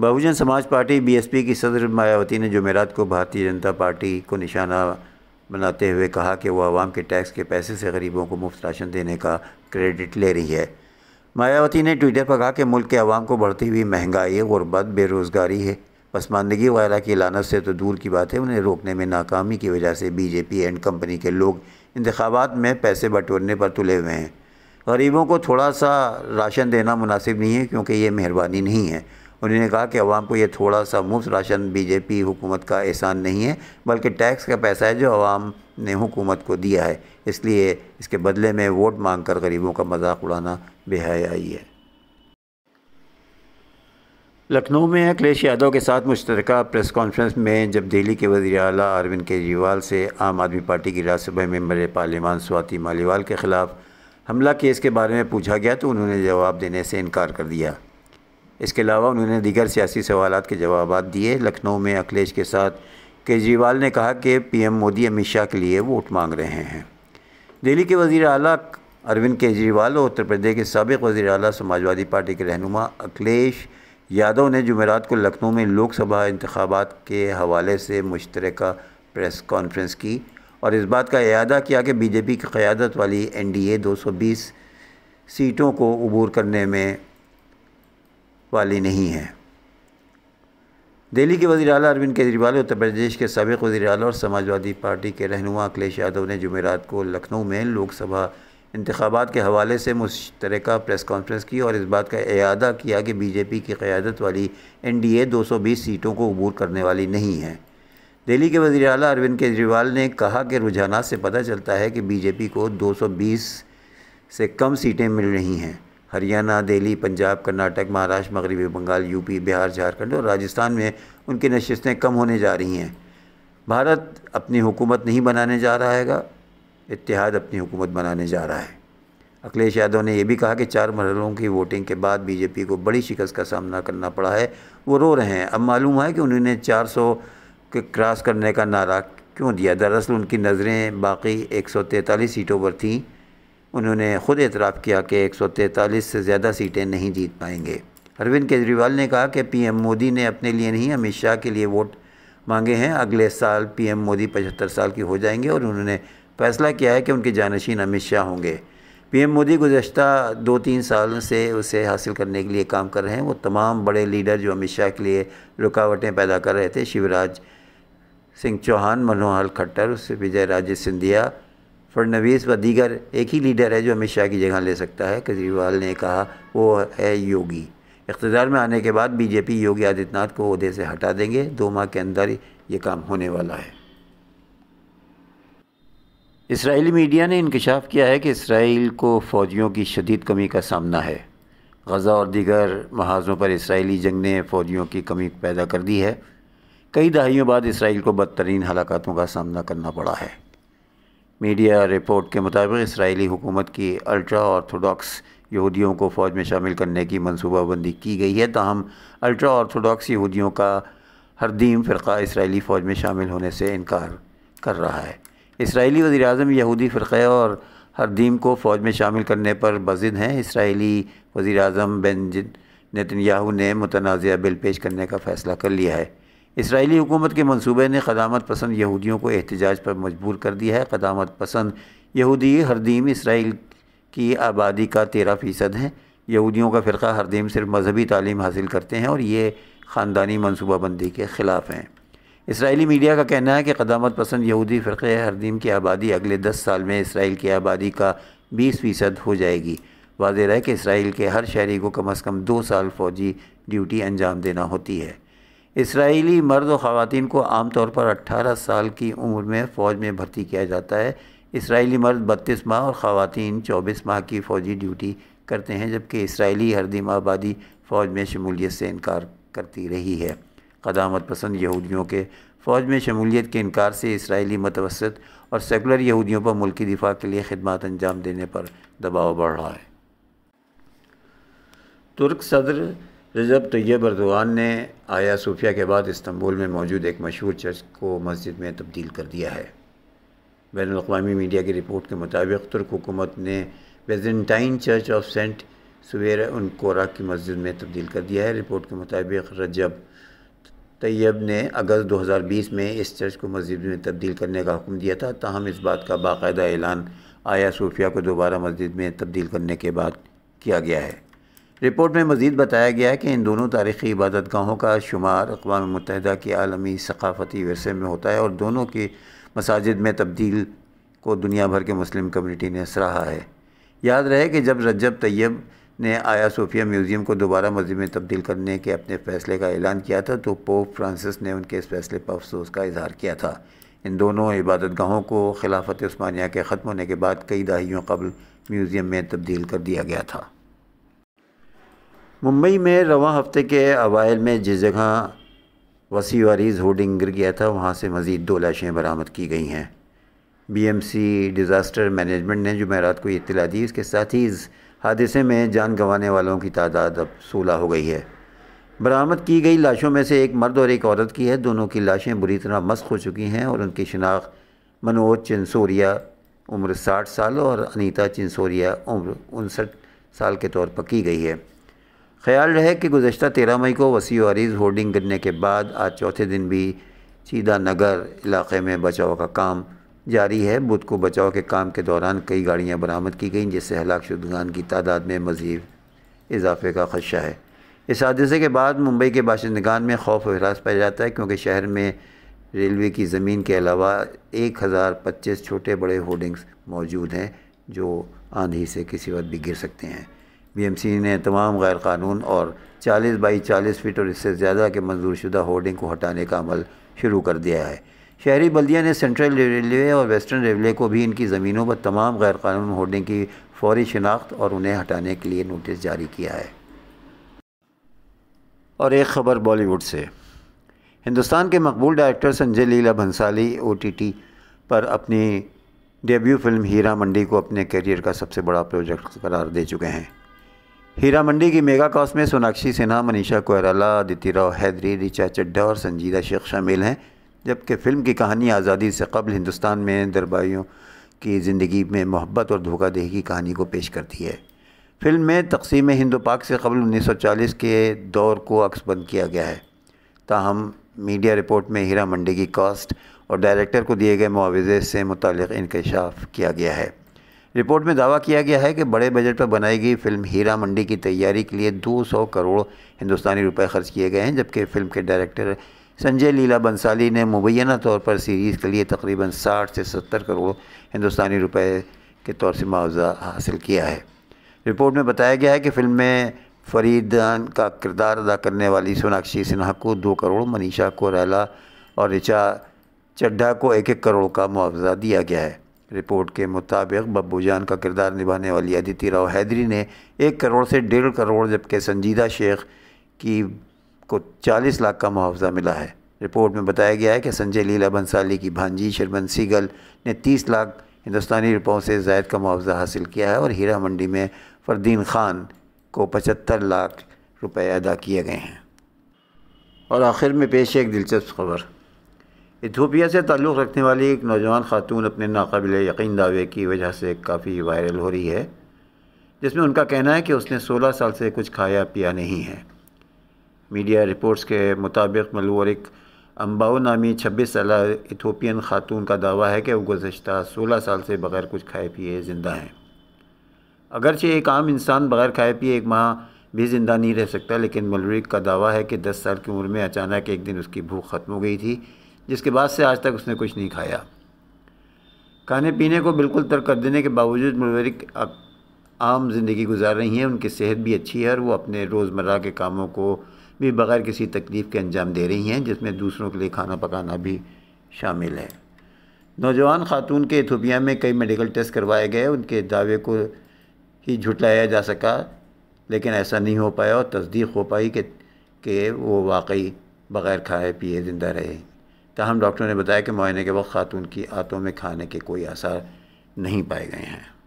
बहुजन समाज party BSP की सदर मायावती ने जुमेरात को भारतीय जनता पार्टी को निशाना बनाते हुए कहा कि वह आवाम के टैक्स के पैसे से गरीबों को मुफ्त राशन देने का क्रेडिट ले रही है मायावती ने ट्विटर पर कहा कि मुल्क के आवाम को बढ़ती हुई महंगाई गुरबत बेरोज़गारी है पसमानदगी वगैरह की लानत से तो दूर की बात है उन्हें रोकने में नाकामी की वजह से बीजेपी एंड कंपनी के लोग इंतबात में पैसे बटोरने पर तुले हुए हैं गरीबों को थोड़ा सा राशन देना मुनासिब नहीं है क्योंकि ये मेहरबानी नहीं है उन्होंने कहा कि अवाम को यह थोड़ा सा मुफ्त राशन बीजेपी हुकूमत का एहसान नहीं है बल्कि टैक्स का पैसा है जो अवाम ने हुकूमत को दिया है इसलिए इसके बदले में वोट मांग कर गरीबों का मजाक उड़ाना बेहयाई है लखनऊ में अखिलेश यादव के साथ मुश्तर प्रेस कॉन्फ्रेंस में जब दिल्ली के वजी अला अरविंद केजरीवाल से आम आदमी पार्टी की राज्यसभा मेम्बर पार्लियामान स्वाति मालीवाल के ख़िलाफ़ हमला केस के बारे में पूछा गया तो उन्होंने जवाब देने से इनकार कर दिया इसके अलावा उन्होंने दीगर सियासी सवाल के जवाब दिए लखनऊ में अखिलेश के साथ केजरीवाल ने कहा कि पीएम मोदी अमित शाह के लिए वोट मांग रहे हैं दिल्ली के वजीर अली अरविंद केजरीवाल और उत्तर प्रदेश के सबक वजी अली समाजवादी पार्टी के रहनुमा अखिलेश यादव ने जुमेरात को लखनऊ में लोकसभा इंतबात के हवाले से मुश्तर प्रेस कॉन्फ्रेंस की और इस बात का अदा किया कि बीजेपी की क़्यादत वाली एन डी ए दो सौ बीस सीटों को अबूर करने में वाली नहीं है दिल्ली के वजी अल अरविंद केजरीवाल उत्तर प्रदेश के सबक वजी अल और समाजवादी पार्टी के रहनुमा अखिलेश यादव ने जमेरात को लखनऊ में लोकसभा इंतबात के हवाले से मुश्तर प्रेस कॉन्फ्रेंस की और इस बात का अदा किया कि बीजेपी की क़्यादत वाली एन डी ए दो सौ बीस सीटों को अबूर करने वाली नहीं है दिल्ली के वजी अल अरविंद केजरीवाल ने कहा कि रुझाना से पता चलता है कि बीजेपी को दो सौ बीस से कम सीटें मिल रही हैं हरियाणा दिल्ली पंजाब कर्नाटक महाराष्ट्र मगरबी बंगाल यूपी बिहार झारखंड और राजस्थान में उनकी नशस्तें कम होने जा रही हैं भारत अपनी हुकूमत नहीं बनाने जा रहा हैगा इतिहाद अपनी हुकूमत बनाने जा रहा है अखिलेश यादव ने यह भी कहा कि चार मरहलों की वोटिंग के बाद बीजेपी को बड़ी शिकस्त का सामना करना पड़ा है वो रो रहे हैं अब मालूम है कि उन्होंने 400 के क्रॉस करने का नारा क्यों दिया दरअसल उनकी नज़रें बाकी एक सीटों पर थीं उन्होंने खुद एतराफ़ किया कि एक सौ तैंतालीस से ज़्यादा सीटें नहीं जीत पाएंगे अरविंद केजरीवाल ने कहा कि पीएम मोदी ने अपने लिए नहीं अमित शाह के लिए वोट मांगे हैं अगले साल पीएम मोदी पचहत्तर साल की हो जाएंगे और उन्होंने फैसला किया है कि उनके जानशीन अमित शाह होंगे पीएम मोदी गुजशत दो तीन साल से उसे हासिल करने के लिए काम कर रहे हैं वो तमाम बड़े लीडर जो अमित शाह के लिए रुकावटें पैदा कर रहे थे शिवराज सिंह चौहान मनोहर खट्टर विजय राजे सिंधिया फडनवीस व दीगर एक ही लीडर है जो अमित शाह की जगह ले सकता है केजरीवाल ने कहा वो है योगी इकतदार में आने के बाद बीजेपी योगी आदित्यनाथ को अहदे से हटा देंगे दो माह के अंदर ये काम होने वाला है इसराइली मीडिया ने इंकशाफ किया है कि इसराइल को फ़ौजियों की शदीद कमी का सामना है गज़ा और दीगर महाजों पर इसराइली जंग ने फ़ौजियों की कमी पैदा कर दी है कई दहाइयों बाद इसराइल को बदतरीन हलाकतों का सामना करना पड़ा है मीडिया रिपोर्ट के मुताबिक इसराइली हुकूमत की अल्ट्रा ऑर्थोडॉक्स यहूदियों को फ़ौज में शामिल करने की मनसूबाबंदी की गई है ताहम अल्ट्रा ऑर्थोडॉक्स यहूदियों का हरदीम फ़िरका इसराइली फ़ौज में शामिल होने से इनकार कर रहा है इसराइली वज़ी अजम यहूदी फ़िरक़े और हरदीम को फ़ौज में शामिल करने पर बजिद हैं इसराइली वज़ी अजम नितिन याहू ने मुतनाज़ बिल पेश करने का फ़ैसला कर लिया है इसराइली हुकूमत के मंसूबे ने क़दामत पसंद यहूदियों को एहतजाज पर मजबूर कर दिया है क़दामत पसंद यहूदी हरदीम इसराइल की आबादी का तेरह फ़ीसद हैं यहूदियों का फ़िरका हरदीम सिर्फ मजहबी तालीम हासिल करते हैं और ये ख़ानदानी मनसूबाबंदी के ख़िलाफ़ हैं इसराइली मीडिया का कहना है कि क़दामत पसंद यहूदी फ़िरक़े हरदीम की आबादी अगले दस साल में इसराइल की आबादी का बीस फ़ीसद हो जाएगी वाजह है कि इसराइल के हर शहरी को कम अज़ कम दो साल फ़ौजी ड्यूटी अंजाम देना होती है इसराइली मर्द और ख़वान को आम तौर पर 18 साल की उम्र में फ़ौज में भर्ती किया जाता है इसराइली मर्द बत्तीस माह और ख़वान चौबीस माह की फ़ौजी ड्यूटी करते हैं जबकि इसराइली हरदीम आबादी फ़ौज में शमूलियत से इनकार करती रही है कदामत पसंद यहूदियों के फ़ौज में शमूलियत के इनकार से इसराइली मतवसत और सेकुलर यहूदियों पर मुल्की दिफा के लिए खदमात अंजाम देने पर दबाव बढ़ रहा है तुर्क सदर रजब तैयब अरदवान ने आया सूफिया के बाद इस्तंबुल में मौजूद एक मशहूर चर्च को मस्जिद में तब्दील कर दिया है बैन अवी मीडिया की रिपोर्ट के मुताबिक तुर्क हुकूमत ने वेजेंटाइन चर्च ऑफ सेंट सवेर उन कोरा की मस्जिद में तब्दील कर दिया है रिपोर्ट के मुताबिक रजब तैयब ने अगस्त 2020 में इस चर्च को मस्जिद में तब्दील करने का हुक्म दिया था तहम इस बात का बाकायदा ऐलान आया सूफिया को दोबारा मस्जिद में तब्दील करने के बाद किया गया है रिपोर्ट में मज़ीद बताया गया है कि इन दोनों तारीख़ी इबादत गाहों का शुमार अकवा मुतहदा के आलमी सकाफ़ती वरसे में होता है और दोनों की मसाजिद में तब्दील को दुनिया भर के मुस्लिम कम्यूनिटी ने सराहा है याद रहे कि जब रजब तैयब ने आया सोफिया म्यूज़ियम को दोबारा मस्जिद में तब्दील करने के अपने फ़ैसले का ऐलान किया था तो पोप फ्रांसिस ने उनके इस फैसले पर अफसोस का इजहार किया था इन दोनों इबादत गाहों को खिलाफत स्मानिया के ख़त्म होने के बाद कई दहाइयों कबल म्यूज़ियम में तब्दील कर दिया गया था मुंबई में रवा हफ्ते के अवायल में जिस जगह वसी वारीज होर्डिंग गिर गया था वहाँ से मज़ीद दो लाशें बरामद की गई हैं बीएमसी डिज़ास्टर मैनेजमेंट ने जुमेरात को इतला दी इसके साथ ही इस हादसे में जान गंवाने वालों की तादाद अब सोलह हो गई है बरामद की गई लाशों में से एक मर्द और एक औरत की है दोनों की लाशें बुरी तरह मस्क हो चुकी हैं और उनकी शनाख्त मनोज चिंसोरिया उम्र साठ साल और अनीता चिंसोरिया उम्र उनसठ साल के तौर पर की गई है ख्याल रहे कि गुजशत तेरह मई को वसी अरीज होर्डिंग गिरने के बाद आज चौथे दिन भी सीधा नगर इलाके में बचाव का काम जारी है बुध को बचाव के काम के दौरान कई गाड़ियां बरामद की गईं जिससे हलाक शुदगान की तादाद में मज़ीद इजाफे का खदशा है इस हादसे के बाद मुंबई के बाशिंदगान में खौफ और हरास पाया जाता है क्योंकि शहर में रेलवे की ज़मीन के अलावा एक हज़ार पच्चीस छोटे बड़े होर्डिंग्स मौजूद हैं जो आंधी से किसी वक्त भी गिर सकते हैं बी ने तमाम गैर कानून और 40 बाई 40 फीट और इससे ज़्यादा के मंजूर शुदा होर्डिंग को हटाने का अमल शुरू कर दिया है शहरी बल्दिया ने सेंट्रल रेलवे और वेस्टर्न रेलवे को भी इनकी ज़मीनों पर तमाम गैर कानून होर्डिंग की फौरी शिनाख्त और उन्हें हटाने के लिए नोटिस जारी किया है और एक खबर बॉलीवुड से हिंदुस्तान के मकबूल डायरेक्टर संजय लीला भंसाली ओ पर अपनी डेब्यू फिल्म हीरा मंडी को अपने करियर का सबसे बड़ा प्रोजेक्ट करार दे चुके हैं हीरा मंडी की मेगा कॉस में सोनाक्षी सिन्हा मनीषा कोयराला अदिति राव हैदरी रिचा चड्ढा और संजीदा शेख शामिल हैं जबकि फ़िल्म की कहानी आज़ादी से कबल हिंदुस्तान में दरबारियों की ज़िंदगी में मोहब्बत और धोखाधही की कहानी को पेश करती है फिल्म में तकसीम हिंद पाक से कबल 1940 के दौर को अक्सबंद किया गया है ताहम मीडिया रिपोर्ट में हीरा मंडी की कास्ट और डायरेक्टर को दिए गए मुआवजे से मुतल इनकशाफ किया गया है रिपोर्ट में दावा किया गया है कि बड़े बजट पर बनाई गई फिल्म हीरा मंडी की तैयारी के लिए 200 करोड़ हिंदुस्तानी रुपए खर्च किए गए हैं जबकि फिल्म के डायरेक्टर संजय लीला बंसाली ने मुबैना तौर पर सीरीज़ के लिए तकरीबन 60 से 70 करोड़ हिंदुस्तानी रुपए के तौर से मुआवजा हासिल किया है रिपोर्ट में बताया गया है कि फिल्म में फरीद का किरदार अदा करने वाली सोनाक्षी सिन्हा को दो करोड़ मनीषा को रैला और ऋचा चड्ढा को एक एक करोड़ का मुआवजा दिया गया है रिपोर्ट के मुताबिक बब्बू जान का किरदार निभाने वाली अदिति राव हैदरी ने एक करोड़ से डेढ़ करोड़ जबकि संजीदा शेख की को चालीस लाख का मुआवजा मिला है रिपोर्ट में बताया गया है कि संजय लीला बंसाली की भांजी शर्मन सीगल ने तीस लाख हिंदुस्तानी रुपयों से जायद का मुआवजा हासिल किया है और हीरा मंडी में फरदीन खान को पचहत्तर लाख रुपये अदा किए गए हैं और आखिर में पेश है एक दिलचस्प खबर इथोपिया से ताल्लुक़ रखने वाली एक नौजवान खातून अपने नाकबिल यकीन दावे की वजह से काफ़ी वायरल हो रही है जिसमें उनका कहना है कि उसने 16 साल से कुछ खाया पिया नहीं है मीडिया रिपोर्ट्स के मुताबिक मलवरिक अम्बाओ नामी छब्बीस साल इथोपियन खातून का दावा है कि वह गुजशत सोलह साल से बग़ैर कुछ खाए पिए ज़िंदा हैं अगरचे एक आम इंसान बग़ैर खाए पिए एक माह भी ज़िंदा नहीं रह सकता लेकिन मलवरिक का दावा है कि दस साल की उम्र में अचानक एक दिन उसकी भूख ख़त्म हो गई थी जिसके बाद से आज तक उसने कुछ नहीं खाया खाने पीने को बिल्कुल तर्क कर देने के बावजूद मुलवरिक आम ज़िंदगी गुजार रही हैं उनकी सेहत भी अच्छी है और वो अपने रोज़मर्रा के कामों को भी बग़ैर किसी तकलीफ़ के अंजाम दे रही हैं जिसमें दूसरों के लिए खाना पकाना भी शामिल है नौजवान खातून के इथोपिया में कई मेडिकल टेस्ट करवाए गए उनके दावे को ही झुटलाया जा सका लेकिन ऐसा नहीं हो पाया और तस्दीक हो पाई कि कि वो वाकई बग़ैर खाए पिए ज़िंदा रहे तहम तो डॉक्टर ने बताया कि मुआने के वक्त ख़ातून की आंतों में खाने के कोई आसार नहीं पाए गए हैं